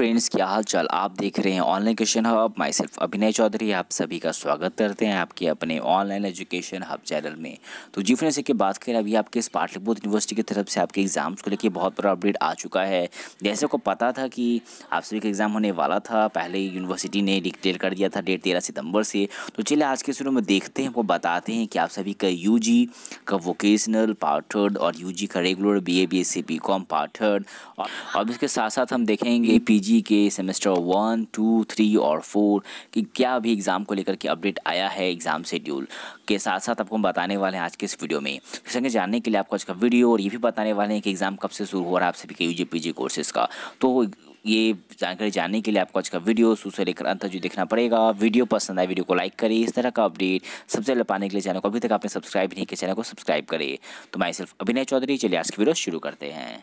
friends क्या हाल चाल आप देख रहे हैं online question hub myself Abhinay Chaudhary आप सभी का स्वागत करते हैं आपके अपने ऑनलाइन एजुकेशन हब चैनल में तो जी फ्रेंड्स एक बात करें अभी आपके इस पाटलिपुत्र यूनिवर्सिटी की तरफ से आपके एग्ज़ाम्स को लेकर बहुत बड़ा अपडेट आ चुका है जैसे को पता था कि आप सभी का एग्ज़ाम होने वाला था पहले यूनिवर्सिटी ने डिक्लेयर कर दिया था डेट तेरह सितंबर से तो चलिए आज के शुरू में देखते हैं वो बताते हैं कि आप सभी का यू का वोकेशनल पार्टर्ड और यू का regular B A B S C B com part third और इसके साथ साथ हम देखेंगे पी जी के सेमेस्टर वन टू थ्री और फोर कि क्या अभी एग्ज़ाम को लेकर के अपडेट आया है एग्ज़ाम शेड्यूल के साथ साथ आपको हम बताने वाले हैं आज के इस वीडियो में संगे जानने के लिए आपको आज का वीडियो और ये भी बताने वाले हैं कि एग्ज़ाम कब से शुरू हो रहा है आप सभी के यू जी कोर्सेज़ का तो ये जानकारी जानने के लिए आपको आज का वीडियो शुरू से लेकर अंत जो देखना पड़ेगा वीडियो पसंद आए वीडियो को लाइक करें इस तरह का अपडेट सबसे पहले पाने के लिए चैनल को अभी तक आपने सब्सक्राइब नहीं किया चैनल को सब्सक्राइब करें तो मैं सिर्फ अभिनय चौधरी चलिए आज की वीडियो शुरू करते हैं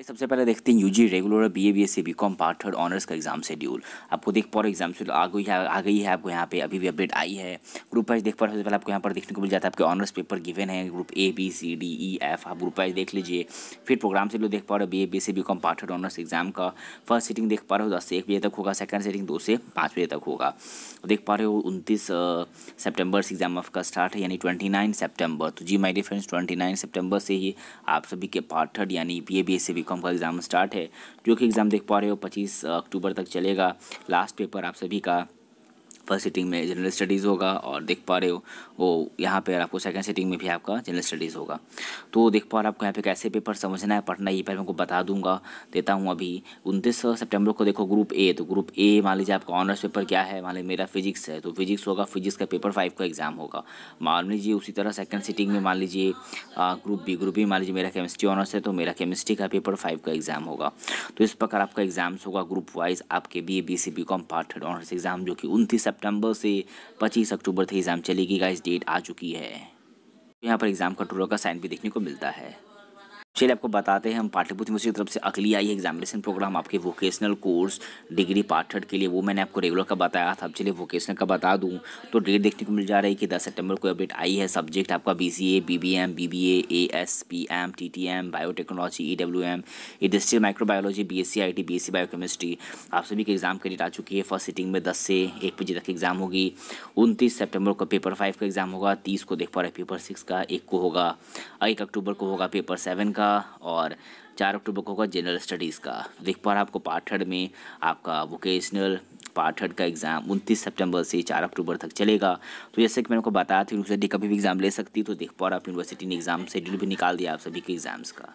सबसे पहले देखते हैं UG regular B A B S C B com part third honours का एग्जाम शेड्यूल आपको देख पा रहे एग्जाम शेड्यूल आ गई है आ गई है आपको यहाँ पे अभी भी अपडेट आई है ग्रुप वाइज देख पा रहे सबसे पहले आपको यहाँ पर देखने को मिल जाता है आपके ऑनर्स पेपर गिवन है group A B C D E F आप ग्रुप वाइज देख लीजिए फिर प्रोग्राम शेड्यूल देख पा रहे हो B A B S C B com part third honours exam का फर्स्ट सीटिंग देख पा रहे हो दस से एक बजे तक होगा सेकंड सीटिंग दो से पाँच बजे तक होगा देख पा रहे हो उनतीस सेप्टेम्बर से एग्जाम आपका स्टार्ट है यानी ट्वेंटी नाइन सेप्टेम्बर तो जी my different friends twenty nine September से ही आप सभी के पार्ट थर्ड यानी B A B S C B B का एग्ज़ाम स्टार्ट है जो कि एग्ज़ाम देख पा रहे हो पच्चीस अक्टूबर तक चलेगा लास्ट पेपर आप सभी का फर्स्ट सिटिंग में जनरल स्टडीज़ होगा और देख पा रहे हो वो यहाँ पर आपको सेकेंड सिटिंग में भी आपका जनरल स्टडीज़ होगा तो देख पा रहे आपको यहाँ पे कैसे पेपर समझना है पढ़ना है ये पहले आपको बता दूंगा देता हूँ अभी उनतीस सितंबर को देखो ग्रुप ए तो ग्रुप ए मान लीजिए आपका ऑनर्स पेपर क्या है मान लीजिए मेरा फिजिक्स है तो फिजिक्स होगा फिजिक्स का पेपर फाइव का एग्ज़ाम होगा मान लीजिए उसी तरह सेकेंड सिटिंग में मान लीजिए ग्रुप बी ग्रुप बी मान लीजिए मेरा केमिस्ट्री ऑनर्स है तो मेरा केमिस्ट्री का पेपर फाइव का एग्ज़ाम होगा तो इस प्रकार आपका एग्ज़ाम्स होगा ग्रुप वाइज आपके B A B C B com part third honours exam जो कि उनतीस सितंबर से 25 अक्टूबर तक एग्ज़ाम चलेगी गाइस डेट आ चुकी है तो यहाँ पर एग्ज़ाम कंट्रोलर का साइन भी देखने को मिलता है चलिए आपको बताते हैं हम पाठ्यपुत्र यूनिवर्सिटी की तरफ से अगली आई है एग्जामिनेशन प्रोग्राम आपके वोकेशनल कोर्स डिग्री पाठठ के लिए वो मैंने आपको रेगुलर का बताया था अब चलिए वोकेशनल का बता दूं तो डेट देखने को मिल जा रही है कि 10 सितंबर को अपडेट आई है सब्जेक्ट आपका BCA BBM BBA ASPM TTM biotechnology I industrial microbiology S C bio biochemistry आप सभी के एग्जाम की डेट आ चुकी है फर्स्ट सिटिंग में दस से एक बजे तक एग्जाम होगी उनतीस सेप्टेम्बर को पेपर फाइव का एग्जाम होगा तीस को देख पा रहे पेपर सिक्स का एक को होगा एक अक्टूबर को होगा पेपर सेवन का का और चार अक्टूबर को होगा जनरल स्टडीज़ का देख पा आपको पार्ट थर्ड में आपका वोकेशनल पार्ट थर्ड का एग्ज़ाम उनतीस सितंबर से चार अक्टूबर तक चलेगा तो जैसे कि मैंने आपको बताया था यूनिवर्सिटी कभी भी एग्ज़ाम ले सकती तो देख पा आप यूनिवर्सिटी ने एग्ज़ाम शेड्यूल भी निकाल दिया आप सभी के एग्ज़ाम्स का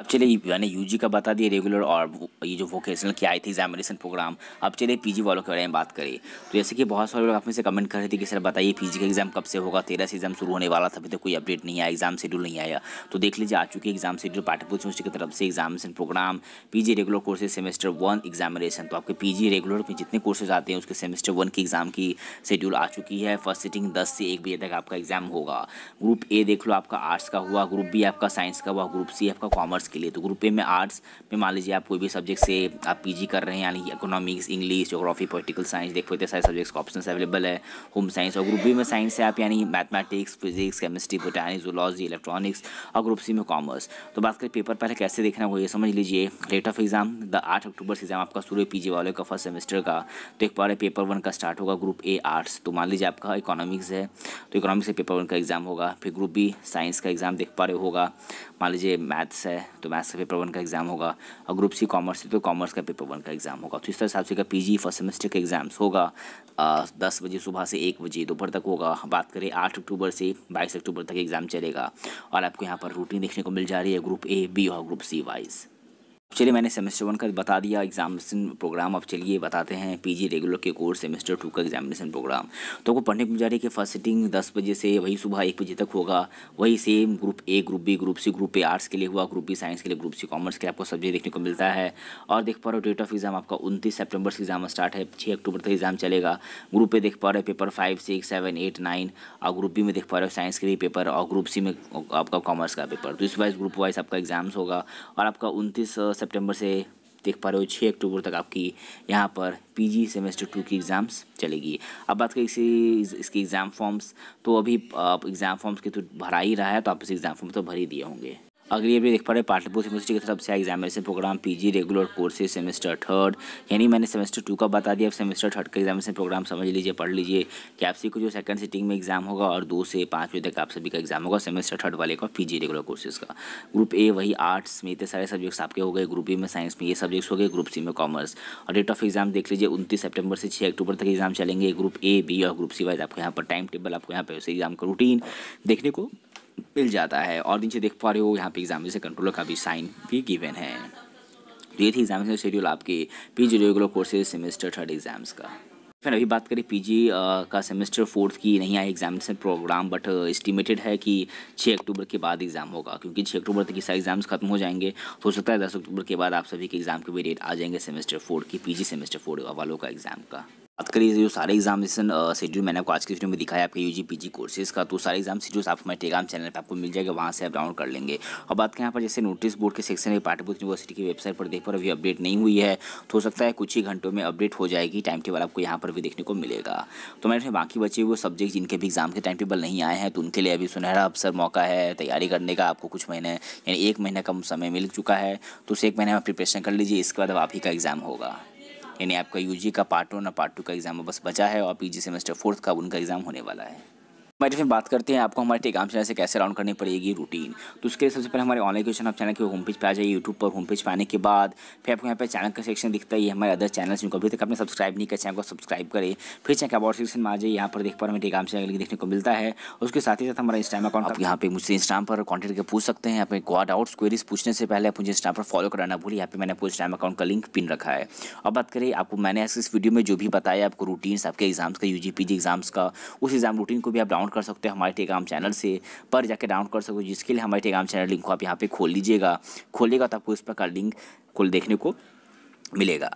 अब चलिए मैंने यू का बता दिया रेगुलर और ये जो वोकेशनल की आई थी एग्जामिनेशन प्रोग्राम अब चलिए पीजी वालों के बारे में बात करें तो जैसे कि बहुत सारे लोग आपने से कमेंट कर रहे थे कि सर बताइए पीजी का एग्ज़ाम कब से होगा तेरह से एग्जाम शुरू होने वाला था अभी तक कोई अपडेट नहीं आया एग्जाम शेड्यूल नहीं आया तो देख लीजिए आ चुकी एग्जाम शेड्यूल पाठ्यपुर की तरफ से examination program P regular courses semester one examination तो आपके पी रेगुलर में जितने कोर्सेज आते हैं उसके सेमेस्टर वन की एग्ज़ाम की शेड्यूल आ चुकी है फर्स्ट सिटिंग दस से एक बजे तक आपका एग्जाम होगा ग्रुप ए देख लो आपका आर्ट्स का हुआ ग्रुप बी आपका साइंस का हुआ ग्रुप सी आपका कॉमर्स आर्ट्स के लिए तो ग्रुप ए में आर्ट्स में मान लीजिए आप कोई भी सब्जेक्ट से आप पीजी कर रहे हैं यानी economics English geography political science देख पाते सारे सब्जेक्ट्स का ऑप्शन अवेलेबल है होम साइंस और ग्रुप बी में साइंस से आप यानी mathematics physics chemistry botany zoology electronics और ग्रुप सी में कॉमर्स तो बात करें पेपर पहले कैसे देखना हो ये समझ लीजिए डेट ऑफ एग्जाम द आठ अक्टूबर से एग्जाम आपका सूर्य जी वाले का फर्स्ट सेमेस्टर का तो एक बार पेपर वन का स्टार्ट होगा ग्रुप ए आर्ट्स तो मान लीजिए आपका इकोनॉमिक्स है तो इकोनॉमिक्स से पेपर वन का एग्ज़ाम होगा फिर ग्रुप बी साइंस का एग्ज़ाम देख पा रहे होगा मान लीजिए मैथ्स है तो मैथ्स का पेपर वन का एग्जाम होगा और ग्रुप सी कॉमर्स है तो कॉमर्स का पेपर वन का एग्जाम होगा तो इस तरह से आपसे सभी का फर्स्ट सेमेस्टर का एग्जाम्स होगा दस बजे सुबह से एक बजे दोपहर तक होगा बात करें आठ अक्टूबर से बाईस अक्टूबर तक एग्ज़ाम चलेगा और आपको यहाँ पर रूटीन देखने को मिल जा रही है ग्रुप ए बी और ग्रुप सी वाइज़ चलिए मैंने सेमेस्टर वन का बता दिया एग्जामिनेशन प्रोग्राम अब चलिए बताते हैं पीजी रेगुलर के कोर्स सेमेस्टर टू का एग्जामिनेशन प्रोग्राम तो आपको पढ़ने रही है कि फर्स्ट सिटिंग दस बजे से वही सुबह एक बजे तक होगा वही same group A group B group C group A arts के लिए हुआ ग्रुप बी साइंस के लिए ग्रुप सी कॉमर्स के लिए आपको सब्जेक्ट देखने को मिलता है और देख पा रहे हो डेट ऑफ एग्जाम आपका उनतीस सेप्टेम्बर से एग्जाम स्टार्ट है छः अक्टूबर तक एग्जाम चलेगा ग्रुप ए देख पा रहे हो paper five six seven eight nine और ग्रुप बी में देख पा रहे हो साइंस के लिए पेपर और ग्रुप सी में आपका कॉमर्स का पेपर तो इस वाइज ग्रुप वाइज आपका एग्जाम्स होगा और आपका उनतीस सितंबर से देख पा रहे हो छः अक्टूबर तक आपकी यहाँ पर पीजी सेमेस्टर टू की एग्ज़ाम्स चलेगी अब बात करें इसी इसके एग्ज़ाम फॉर्म्स तो अभी आप एग्ज़ाम फॉर्म्स के तो भरा ही रहा है तो आप इस एग्ज़ाम फॉर्म तो भर ही दिए होंगे अगली अभी देख पा रहे पाटलिपुर यूनिवर्सिटी की तरफ से examination program PG regular courses semester third यानी मैंने सेमेस्टर टू का बता दिया अब सेमेस्टर थर्ड का एग्जामिनेशन प्रोग्राम समझ लीजिए पढ़ लीजिए कि आप सी को जो सेकंड सिटिंग में एग्जाम होगा और दो से पाँच बजे तक आप सभी का एग्जाम होगा सेमेस्टर थर्ड वाले का पी रेगुलर कोर्सेज का ग्रुप ए वही आर्ट्स में इतने सारे सब्जेक्ट्स आपके हो गए ग्रुप बी में साइंस में ये सब्जेक्ट्स हो गए ग्रुप सी में कॉमर्स और डेट ऑफ एग्जाम देख लीजिए उनतीस सेप्टेबर से छः अक्टूबर तक एग्जाम चलेंगे ग्रुप ए बी और ग्रुप सी वाइज आपको यहाँ पर टाइम टेबल आपको यहाँ पर उस एग्जाम का रूटीन देखने को मिल जाता है और नीचे देख पा रहे हो यहाँ पे एग्जामिनेशन कंट्रोलर का भी साइन भी गिवन है तो ये थी एग्जामिनेशन शेड्यूल आपके P G regular courses semester third exams का फिर अभी बात करें पीजी का सेमेस्टर फोर्थ की नहीं आई एग्जामिनेशन प्रोग्राम बट एस्टिमेटेड है कि 6 अक्टूबर के बाद एग्ज़ाम होगा क्योंकि 6 अक्टूबर तक सारे एग्जाम्स खत्म हो जाएंगे तो हो सकता है 10 अक्टूबर के बाद आप सभी के एग्ज़ाम के भी डेट आ जाएंगे सेमेस्टर फोर्थ की पीजी सेमेस्टर फोर्थ वालों का एग्ज़ाम का बात करिए जो सारे एग्जामिनेशन शेड्यूल मैंने आपको आज की वीडियो में दिखाया आपके U G P G courses का तो सारे एग्जाम शेड्यूल्स आप हमारे टेलीग्राम चैनल पे आपको मिल जाएगा वहाँ से आप डाउनलोड कर लेंगे और बात करें यहाँ पर जैसे नोटिस बोर्ड के सेक्शन में पाटलिपुत्र यूनिवर्सिटी की वेबसाइट पर देख पर अभी अपडेट नहीं हुई है तो हो सकता है कुछ ही घंटों में अपडेट हो जाएगी टाइम टेबल आपको यहाँ पर भी देखने को मिलेगा तो मैंने बाकी बचे हुए सब्जेक्ट जिनके भी एग्जाम के टाइम टेबल नहीं आए हैं तो उनके लिए अभी सुनहरा अवसर मौका है तैयारी करने का आपको कुछ महीने यानी एक महीने का समय मिल चुका है तो उस एक महीने में प्रिपरेशन कर लीजिए इसके बाद आप ही का एग्ज़ाम होगा यानी आपका यूजी का पार्ट वन और पार्ट टू का एग्ज़ाम बस बचा है और पीजी सेमेस्टर फोर्थ का उनका एग्ज़ाम होने वाला है हमारे में बात करते हैं आपको हमारे टेकाम चैनल से कैसे राउंड करनी पड़ेगी रूटीन तो उसके लिए सबसे पहले हमारे ऑनलाइन क्वेश्चन आप चैनल के होम पेज पर आ जाइए यूट्यूब पर होम पेज पर आने के बाद फिर आपको यहाँ पर चैनल का सेक्शन दिखता है हमारे अदर चैनल जिनको अभी तक आपने सब्सक्राइब नहीं किया चैनल को सब्सक्राइब करें फिर चेक अबाउट सेक्शन में आ जाइए यहाँ पर देख पा रहे टेकाम चैनल देखने को मिलता है उसके साथ ही साथ हमारा इंस्टाग्राम अकाउंट आप यहाँ पर मुझसे इंस्टाग्राम पर कॉन्टेक्ट करके पूछ सकते हैं अपने क्वार डाउट्स क्वेरीज पूछने से पहले आप मुझे इंस्टाग्राम पर फॉलो कराना भूलिए यहाँ पर मैंने आपको इंस्टाग्राम अकाउंट का लिंक पिन रखा है अब बात करें आपको मैंने इस वीडियो में जो भी बताया आपको रूटीन आपके एग्जाम्स का यू जी एग्जाम्स का उस एग्जाम रूटीन को भी आप डाउन डाउनलोड कर सकते हो हमारे टेलीग्राम चैनल से पर जाकर डाउनलोड कर सकते हो जिसके लिए हमारे टेलीग्राम चैनल लिंक को आप यहाँ पर खोल लीजिएगा खोलेगा तो आपको इस प्रकार लिंक को देखने को मिलेगा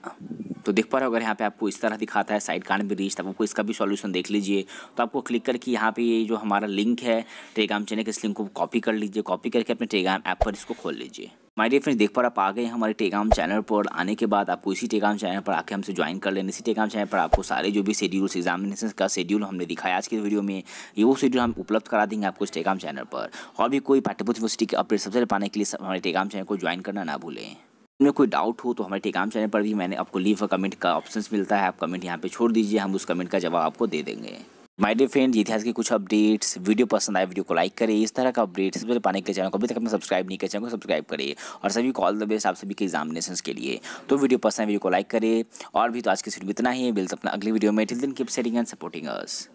तो देख पा रहे हो अगर यहाँ पे आपको इस तरह दिखाता है साइड कार्ड में रीच तब आपको इसका भी सॉल्यूशन देख लीजिए तो आपको क्लिक करके यहाँ पे ये जो हमारा लिंक है टेलीग्राम चैनल के इस लिंक को कॉपी कर लीजिए कॉपी करके अपने टेलीग्राम ऐप पर इसको खोल लीजिए माय डियर फ्रेंड्स देख पा आप आ गए हमारे टेगाम चैनल पर आने के बाद आपको इसी टेगाम चैनल पर आके हमसे ज्वाइन कर लेने इसी टेगाम चैनल पर आपको सारे जो भी शेड्यूल्स एग्जामिनेशन का शेड्यूल हमने दिखाया आज के वीडियो में ये वो शेड्यूल हम उपलब्ध करा देंगे आपको इस टेगाम चैनल पर और भी कोई पाठ्यपुत्र यूनिवर्सिटी के अपडेट सबसे पाने के लिए हमारे टेगाम चैनल को ज्वाइन करना ना भूलें में कोई डाउट हो तो हमारे टेगाम चैनल पर भी मैंने आपको लीव और कमेंट का ऑप्शन मिलता है आप कमेंट यहाँ पे छोड़ दीजिए हम उस कमेंट का जवाब आपको दे देंगे माय डियर फ्रेंड इतिहास के कुछ अपडेट्स वीडियो पसंद आए वीडियो को लाइक करें इस तरह का अपडेट्स पहले पाने के चैनल को अभी तक अपने सब्सक्राइब नहीं किया चैनल को सब्सक्राइब करें और सभी को ऑल द बेस्ट आप सभी के एग्जामिनेशन के लिए तो वीडियो पसंद आए वीडियो को लाइक करें और भी तो आज की सीट में इतना ही है मिलते अपना अगली वीडियो में till then keep setting and supporting us